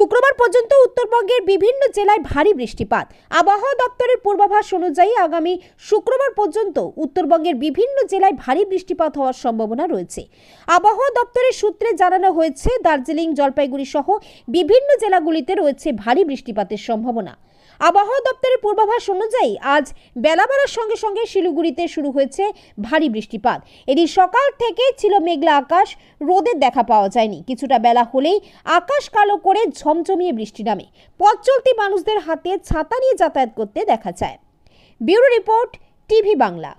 শুক্রবার পর্যন্ত উত্তরবঙ্গের বিভিন্ন জেলায় ভারী বৃষ্টিপাত আবহাওয়া দপ্তরের পূর্বাভাস অনুযায়ী আগামী শুক্রবার পর্যন্ত উত্তরবঙ্গের বিভিন্ন জেলায় ভারী বৃষ্টিপাত হওয়ার সম্ভাবনা রয়েছে আবহাওয়া দপ্তরের সূত্রে জানানো হয়েছে দার্জিলিং জলপাইগুড়ি সহ বিভিন্ন জেলাগুলিতে রয়েছে ভারী বৃষ্টিপাতের সম্ভাবনা আবহাওয়া দপ্তরের পূর্বাভাস অনুযায়ী আজ বেলা সঙ্গে সঙ্গে শিলিগুড়িতে শুরু হয়েছে ভারী বৃষ্টিপাত এদিন সকাল থেকে ছিল মেঘলা আকাশ রোদের দেখা পাওয়া যায়নি কিছুটা বেলা হলেই আকাশ কালো করে ঝড় ঝমঝমিয়ে বৃষ্টি নামে পথ চলতি মানুষদের হাতে ছাতা নিয়ে যাতায়াত করতে দেখা যায় ব্যুরো রিপোর্ট টিভি বাংলা